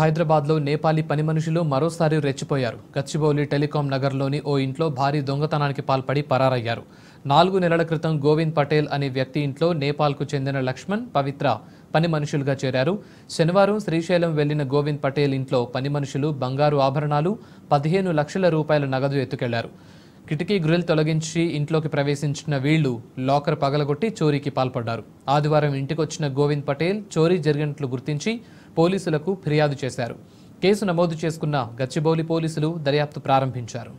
హైదరాబాద్లో నేపాలీ పని మనుషులు మరోసారి రెచ్చిపోయారు గచ్చిబౌలి టెలికాం నగర్లోని ఓ ఇంట్లో భారీ దొంగతనానికి పాల్పడి పరారయ్యారు నాలుగు నెలల క్రితం గోవింద్ పటేల్ అనే వ్యక్తి ఇంట్లో నేపాల్కు చెందిన లక్ష్మణ్ పవిత్ర పని మనుషులుగా చేరారు శనివారం శ్రీశైలం వెళ్లిన గోవింద్ పటేల్ ఇంట్లో పని మనుషులు బంగారు ఆభరణాలు పదిహేను లక్షల రూపాయల నగదు ఎత్తుకెళ్లారు కిటికీ గ్రిల్ తొలగించి ఇంట్లోకి ప్రవేశించిన వీళ్లు లాకర్ పగలగొట్టి చోరీకి పాల్పడ్డారు ఆదివారం ఇంటికొచ్చిన గోవింద్ పటేల్ చోరీ జరిగినట్లు గుర్తించి పోలీసులకు ఫిర్యాదు చేశారు కేసు నమోదు చేసుకున్న గచ్చిబౌలి పోలీసులు దర్యాప్తు ప్రారంభించారు